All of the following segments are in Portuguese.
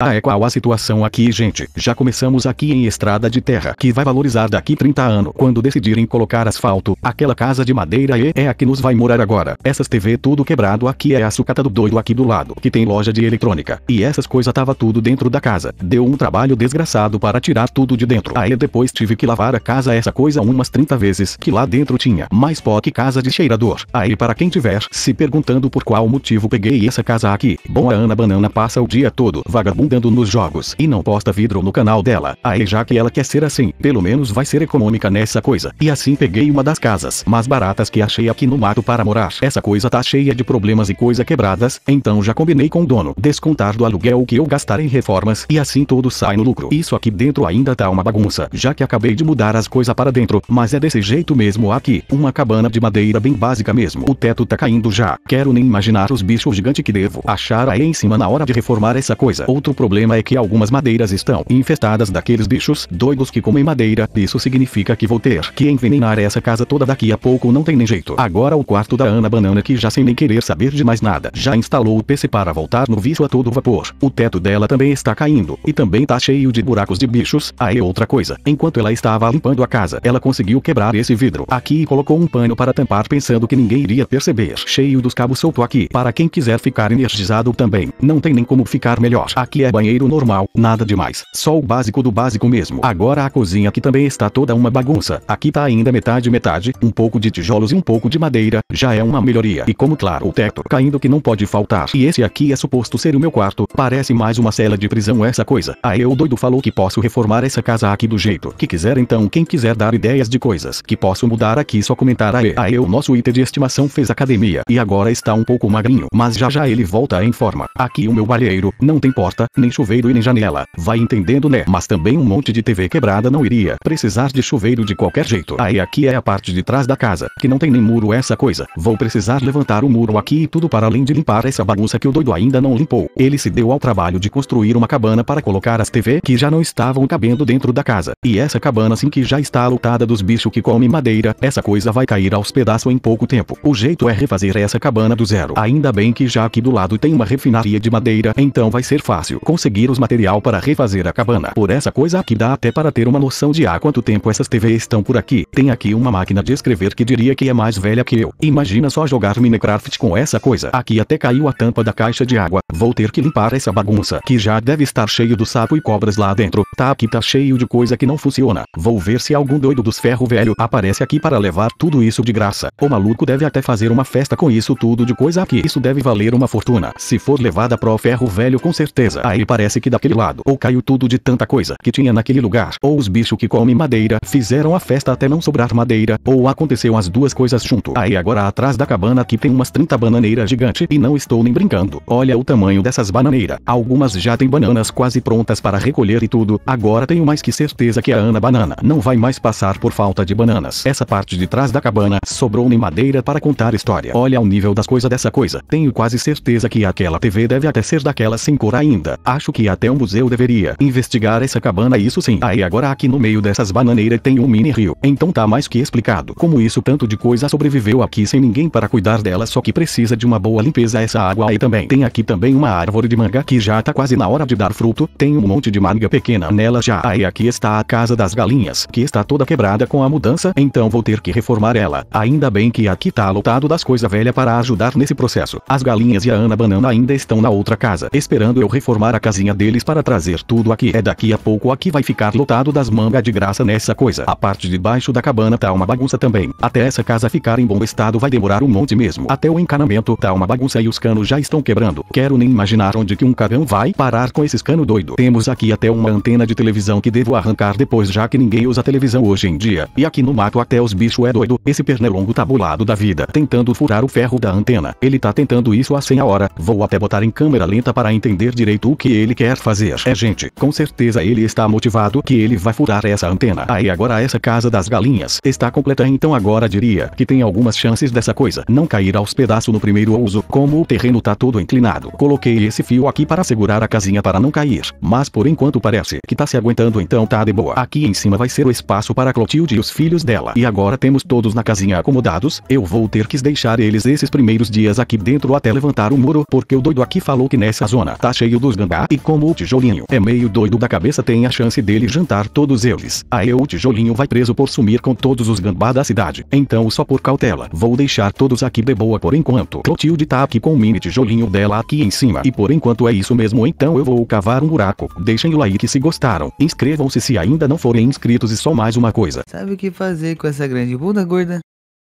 Ah é qual a situação aqui gente, já começamos aqui em estrada de terra que vai valorizar daqui 30 anos. Quando decidirem colocar asfalto, aquela casa de madeira e é, é a que nos vai morar agora. Essas TV tudo quebrado aqui é a sucata do doido aqui do lado, que tem loja de eletrônica. E essas coisas tava tudo dentro da casa. Deu um trabalho desgraçado para tirar tudo de dentro. Aí depois tive que lavar a casa essa coisa umas 30 vezes que lá dentro tinha. Mas pó que casa de cheirador. Aí para quem tiver se perguntando por qual motivo peguei essa casa aqui. Bom a Ana Banana passa o dia todo vagabundo andando nos jogos e não posta vidro no canal dela. Aí já que ela quer ser assim, pelo menos vai ser econômica nessa coisa. E assim peguei uma das casas mais baratas que achei aqui no mato para morar. Essa coisa tá cheia de problemas e coisa quebradas, então já combinei com o dono descontar do aluguel o que eu gastar em reformas e assim todo sai no lucro. Isso aqui dentro ainda tá uma bagunça, já que acabei de mudar as coisas para dentro, mas é desse jeito mesmo aqui. Uma cabana de madeira bem básica mesmo. O teto tá caindo já. Quero nem imaginar os bichos gigantes que devo achar aí em cima na hora de reformar essa coisa. Outro problema é que algumas madeiras estão infestadas daqueles bichos doidos que comem madeira, isso significa que vou ter que envenenar essa casa toda daqui a pouco não tem nem jeito. Agora o quarto da Ana Banana que já sem nem querer saber de mais nada, já instalou o PC para voltar no vício a todo vapor. O teto dela também está caindo, e também tá cheio de buracos de bichos, aí ah, outra coisa. Enquanto ela estava limpando a casa, ela conseguiu quebrar esse vidro aqui e colocou um pano para tampar pensando que ninguém iria perceber. Cheio dos cabos solto aqui, para quem quiser ficar energizado também, não tem nem como ficar melhor. Aqui é é banheiro normal, nada demais, só o básico do básico mesmo. Agora a cozinha que também está toda uma bagunça, aqui tá ainda metade metade, um pouco de tijolos e um pouco de madeira, já é uma melhoria. E como claro o teto caindo que não pode faltar, e esse aqui é suposto ser o meu quarto, parece mais uma cela de prisão essa coisa. Aí ah, o doido falou que posso reformar essa casa aqui do jeito que quiser então quem quiser dar ideias de coisas que posso mudar aqui só comentar aí. Aí o nosso item de estimação fez academia e agora está um pouco magrinho, mas já já ele volta em forma. Aqui o meu balheiro, não tem porta, nem chuveiro e nem janela. Vai entendendo né? Mas também um monte de TV quebrada não iria precisar de chuveiro de qualquer jeito. Aí aqui é a parte de trás da casa, que não tem nem muro essa coisa. Vou precisar levantar o muro aqui e tudo para além de limpar essa bagunça que o doido ainda não limpou. Ele se deu ao trabalho de construir uma cabana para colocar as TV que já não estavam cabendo dentro da casa. E essa cabana sim que já está lotada dos bichos que comem madeira, essa coisa vai cair aos pedaços em pouco tempo. O jeito é refazer essa cabana do zero. Ainda bem que já aqui do lado tem uma refinaria de madeira, então vai ser fácil. Conseguir os material para refazer a cabana. Por essa coisa aqui dá até para ter uma noção de há quanto tempo essas TVs estão por aqui. Tem aqui uma máquina de escrever que diria que é mais velha que eu. Imagina só jogar Minecraft com essa coisa. Aqui até caiu a tampa da caixa de água. Vou ter que limpar essa bagunça, que já deve estar cheio do sapo e cobras lá dentro. Tá aqui tá cheio de coisa que não funciona. Vou ver se algum doido dos ferro velho aparece aqui para levar tudo isso de graça. O maluco deve até fazer uma festa com isso tudo de coisa aqui. Isso deve valer uma fortuna. Se for levada pro ferro velho com certeza. Aí parece que daquele lado ou caiu tudo de tanta coisa que tinha naquele lugar, ou os bichos que comem madeira fizeram a festa até não sobrar madeira, ou aconteceu as duas coisas junto. Aí agora atrás da cabana que tem umas 30 bananeiras gigante e não estou nem brincando. Olha o tamanho dessas bananeiras. Algumas já tem bananas quase prontas para recolher e tudo. Agora tenho mais que certeza que a Ana Banana não vai mais passar por falta de bananas. Essa parte de trás da cabana sobrou nem madeira para contar história. Olha o nível das coisas dessa coisa. Tenho quase certeza que aquela TV deve até ser daquela sem cor ainda acho que até o museu deveria investigar essa cabana isso sim. Aí ah, agora aqui no meio dessas bananeiras tem um mini rio. Então tá mais que explicado como isso tanto de coisa sobreviveu aqui sem ninguém para cuidar dela só que precisa de uma boa limpeza essa água aí também. Tem aqui também uma árvore de manga que já tá quase na hora de dar fruto, tem um monte de manga pequena nela já. Aí aqui está a casa das galinhas, que está toda quebrada com a mudança, então vou ter que reformar ela. Ainda bem que aqui tá lotado das coisas velhas para ajudar nesse processo. As galinhas e a Ana Banana ainda estão na outra casa, esperando eu reformar arrumar a casinha deles para trazer tudo aqui. É daqui a pouco aqui vai ficar lotado das mangas de graça nessa coisa. A parte de baixo da cabana tá uma bagunça também. Até essa casa ficar em bom estado vai demorar um monte mesmo. Até o encanamento tá uma bagunça e os canos já estão quebrando. Quero nem imaginar onde que um cagão vai parar com esses canos doido. Temos aqui até uma antena de televisão que devo arrancar depois já que ninguém usa televisão hoje em dia. E aqui no mato até os bichos é doido. Esse pernilongo tá bolado da vida. Tentando furar o ferro da antena. Ele tá tentando isso há assim 100 a hora. Vou até botar em câmera lenta para entender direito o que ele quer fazer. É gente, com certeza ele está motivado que ele vai furar essa antena. Aí ah, agora essa casa das galinhas está completa então agora diria que tem algumas chances dessa coisa não cair aos pedaços no primeiro uso, como o terreno tá todo inclinado. Coloquei esse fio aqui para segurar a casinha para não cair, mas por enquanto parece que tá se aguentando então tá de boa. Aqui em cima vai ser o espaço para Clotilde e os filhos dela. E agora temos todos na casinha acomodados, eu vou ter que deixar eles esses primeiros dias aqui dentro até levantar o muro, porque o doido aqui falou que nessa zona tá cheio dos ganados mangá, e como o tijolinho é meio doido da cabeça tem a chance dele jantar todos eles. Aí o tijolinho vai preso por sumir com todos os gambá da cidade. Então só por cautela, vou deixar todos aqui de boa por enquanto. Clotilde tá aqui com o mini tijolinho dela aqui em cima. E por enquanto é isso mesmo então eu vou cavar um buraco. Deixem o like se gostaram. Inscrevam-se se ainda não forem inscritos e só mais uma coisa. Sabe o que fazer com essa grande bunda gorda?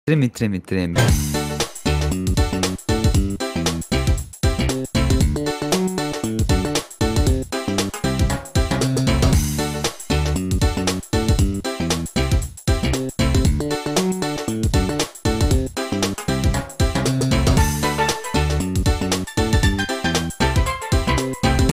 Treme, treme, treme.